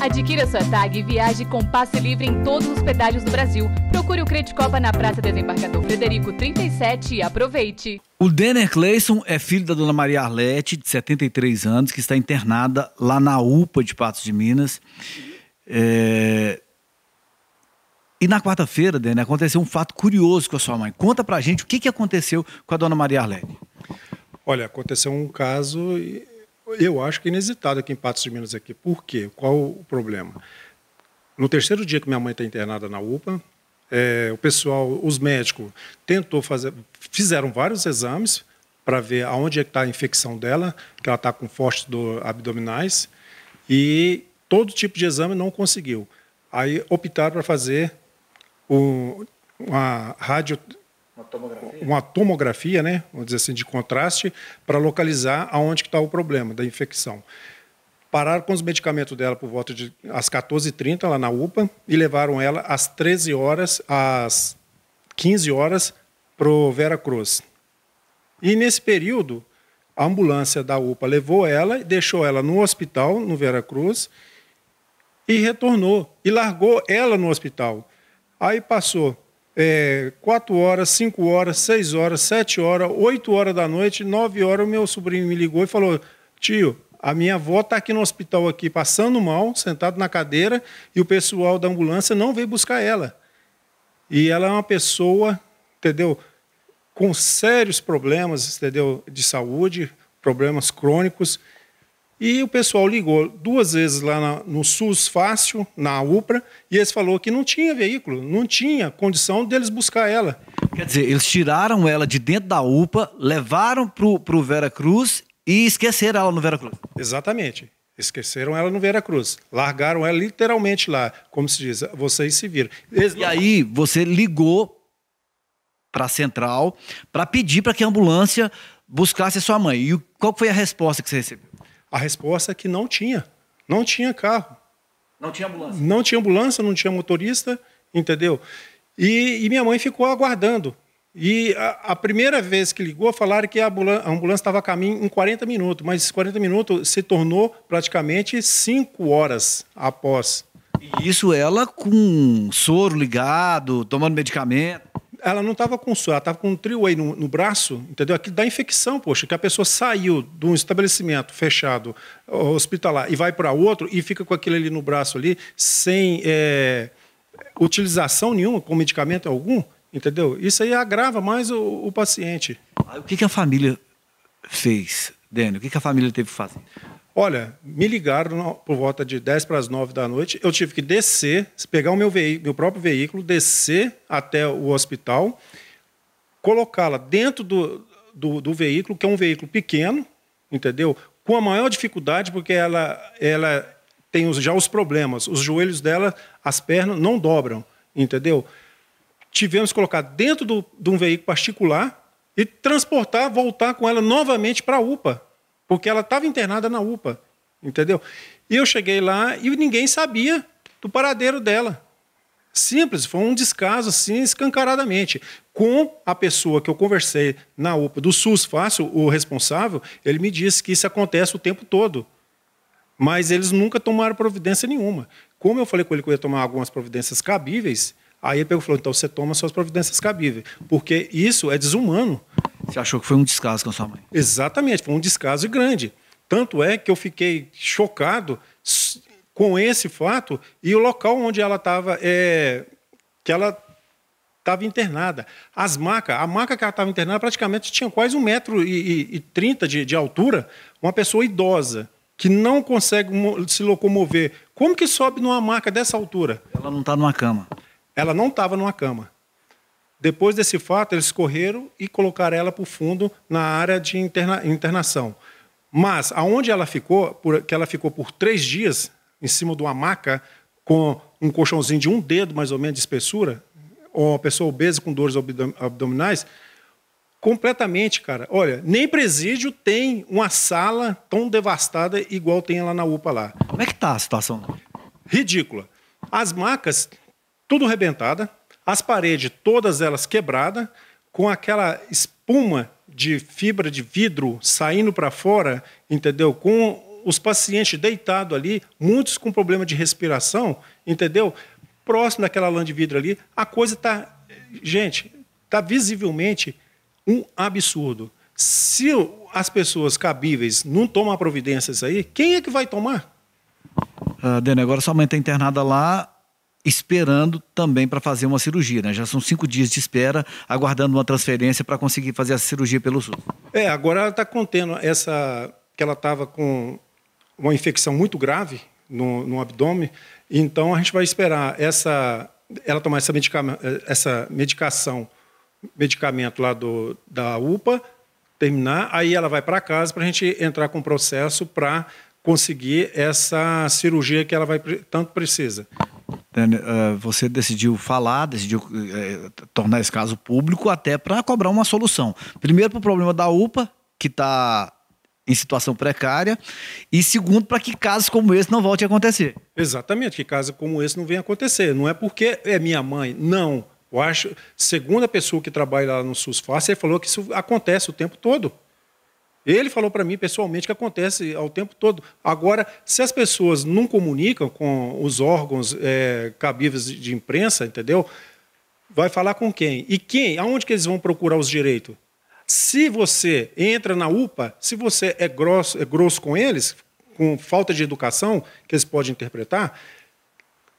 Adquira sua tag e viaje com passe livre em todos os pedágios do Brasil. Procure o Credicopa na Praça Desembarcador Frederico 37 e aproveite. O Denner Clayson é filho da dona Maria Arlete, de 73 anos, que está internada lá na UPA de Patos de Minas. É... E na quarta-feira, Denner, aconteceu um fato curioso com a sua mãe. Conta pra gente o que, que aconteceu com a dona Maria Arlete. Olha, aconteceu um caso eu acho que é aqui em Patos de Minas aqui. Por quê? Qual o problema? No terceiro dia que minha mãe está internada na UPA, é, o pessoal, os médicos, tentou fazer, fizeram vários exames para ver aonde é que está a infecção dela, que ela está com fortes dor abdominais, e todo tipo de exame não conseguiu. Aí optaram para fazer o, uma radio, uma tomografia. uma tomografia, né, vamos dizer assim, de contraste, para localizar aonde está o problema da infecção. Pararam com os medicamentos dela por volta de às 14h30 lá na UPA e levaram ela às 13 horas, às 15 horas, para o Vera Cruz. E nesse período, a ambulância da UPA levou ela e deixou ela no hospital, no Vera Cruz, e retornou. E largou ela no hospital. Aí passou é, 4 horas, 5 horas, 6 horas, 7 horas, 8 horas da noite, 9 horas, o meu sobrinho me ligou e falou: Tio, a minha avó está aqui no hospital aqui, passando mal, sentado na cadeira, e o pessoal da ambulância não veio buscar ela. E ela é uma pessoa, entendeu? Com sérios problemas, entendeu? De saúde, problemas crônicos. E o pessoal ligou duas vezes lá no SUS Fácil, na UPRA, e eles falou que não tinha veículo, não tinha condição deles buscar ela. Quer dizer, eles tiraram ela de dentro da UPA, levaram para o Vera Cruz e esqueceram ela no Vera Cruz. Exatamente. Esqueceram ela no Vera Cruz. Largaram ela literalmente lá, como se diz, vocês se viram. Eles... E aí você ligou para a central para pedir para que a ambulância buscasse a sua mãe. E qual foi a resposta que você recebeu? A resposta é que não tinha. Não tinha carro. Não tinha ambulância. Não tinha ambulância, não tinha motorista, entendeu? E, e minha mãe ficou aguardando. E a, a, primeira vez que ligou, falaram que a ambulância estava a caminho em 40 minutos, mas 40 minutos se tornou praticamente 5 horas após. E isso ela com soro ligado, tomando medicamento? ela não estava com suor, ela estava com um trio aí no, no, braço, entendeu? Aquilo dá infecção, poxa, que a pessoa saiu de um estabelecimento fechado, hospitalar, e vai para outro e fica com aquilo ali no braço ali, sem é, utilização nenhuma, com medicamento algum, entendeu? Isso aí agrava mais o, o paciente. O que, que a família fez, Daniel? O que, que a família teve que fazer? Olha, me ligaram por volta de 10 para as 9 da noite. Eu tive que descer, pegar o meu, meu próprio veículo, descer até o hospital, colocá-la dentro do, do, do, veículo, que é um veículo pequeno, entendeu? Com a maior dificuldade, porque ela, ela tem os, já os problemas. Os joelhos dela, as pernas não dobram, entendeu? Tivemos que colocar dentro do, de um veículo particular e transportar, voltar com ela novamente para a UPA porque ela estava internada na UPA, entendeu? E eu cheguei lá e ninguém sabia do paradeiro dela. Simples, foi um descaso assim, escancaradamente. Com a pessoa que eu conversei na UPA do SUS Fácil, o responsável, ele me disse que isso acontece o tempo todo. Mas eles nunca tomaram providência nenhuma. Como eu falei com ele que eu ia tomar algumas providências cabíveis, Aí ele pegou e falou: então você toma suas providências cabíveis, porque isso é desumano. Você achou que foi um descaso com a sua mãe? Exatamente, foi um descaso grande. Tanto é que eu fiquei chocado com esse fato e o local onde ela estava, é, que ela estava internada. As macas, a maca que ela estava internada praticamente tinha quase 1,30m de, de altura, uma pessoa idosa que não consegue se locomover. Como que sobe numa maca dessa altura? Ela não está numa cama. Ela não estava numa cama. Depois desse fato, eles correram e colocaram ela para o fundo na área de interna internação. Mas aonde ela ficou, por, que ela ficou por três dias em cima de uma maca com um colchãozinho de um dedo mais ou menos de espessura, ou uma pessoa obesa com dores abdominais, completamente, cara. Olha, nem presídio tem uma sala tão devastada igual tem lá na UPA lá. Como é que tá a situação? Ridícula. As macas tudo rebentada, as paredes todas elas quebradas, com aquela espuma de fibra de vidro saindo para fora, entendeu? Com os pacientes deitados ali, muitos com problema de respiração, entendeu? Próximo daquela lã de vidro ali, a coisa está, gente, está visivelmente um absurdo. Se as pessoas cabíveis não tomam providências aí, quem é que vai tomar? Uh, Dene, agora sua mãe está internada lá, esperando também para fazer uma cirurgia, né? Já são cinco dias de espera, aguardando uma transferência para conseguir fazer a cirurgia pelo SUS. É, agora ela está contendo essa que ela estava com uma infecção muito grave no, no abdômen, então a gente vai esperar essa ela tomar essa, medica, essa medicação, medicamento lá do, da UPA, terminar, aí ela vai para casa para a gente entrar com o processo para conseguir essa cirurgia que ela vai tanto precisa. Né, né, ah, você decidiu falar, decidiu é, tornar esse caso público até para cobrar uma solução. Primeiro, para o problema da UPA, que está em situação precária, e segundo, para que casos como esse não voltem a acontecer. Exatamente, que casos como esse não venham a acontecer. Não é porque é minha mãe, não. Eu acho, segundo a pessoa que trabalha lá no SUS Fácil, ele falou que isso acontece o tempo todo. Ele falou para mim pessoalmente que acontece ao tempo todo. Agora, se as pessoas não comunicam com os órgãos é, cabíveis de imprensa, entendeu? Vai falar com quem? E quem? Aonde que eles vão procurar os direitos? Se você entra na UPA, se você é grosso, é grosso com eles, com falta de educação, que eles podem interpretar,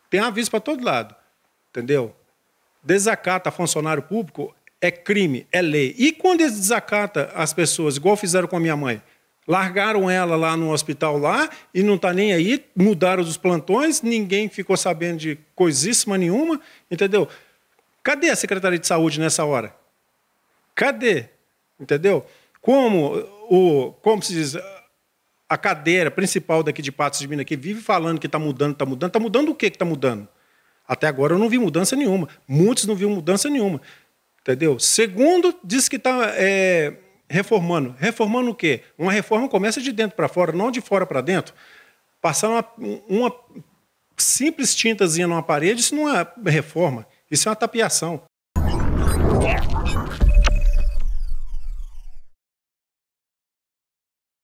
tem aviso para todo lado, entendeu? Desacata funcionário público é crime, é lei. E quando eles desacatam as pessoas, igual fizeram com a minha mãe, largaram ela lá no hospital lá e não está nem aí, mudaram os plantões, ninguém ficou sabendo de coisíssima nenhuma, entendeu? Cadê a Secretaria de Saúde nessa hora? Cadê? Entendeu? Como o como se diz a cadeira principal daqui de Patos de Minas que vive falando que está mudando, está mudando, está mudando o que que está mudando? Até agora eu não vi mudança nenhuma. Muitos não viram mudança nenhuma. Entendeu? Segundo, diz que está é, reformando. Reformando o quê? Uma reforma começa de dentro para fora, não de fora para dentro. Passar uma, uma, simples tintazinha numa parede, isso não é reforma, isso é uma tapiação.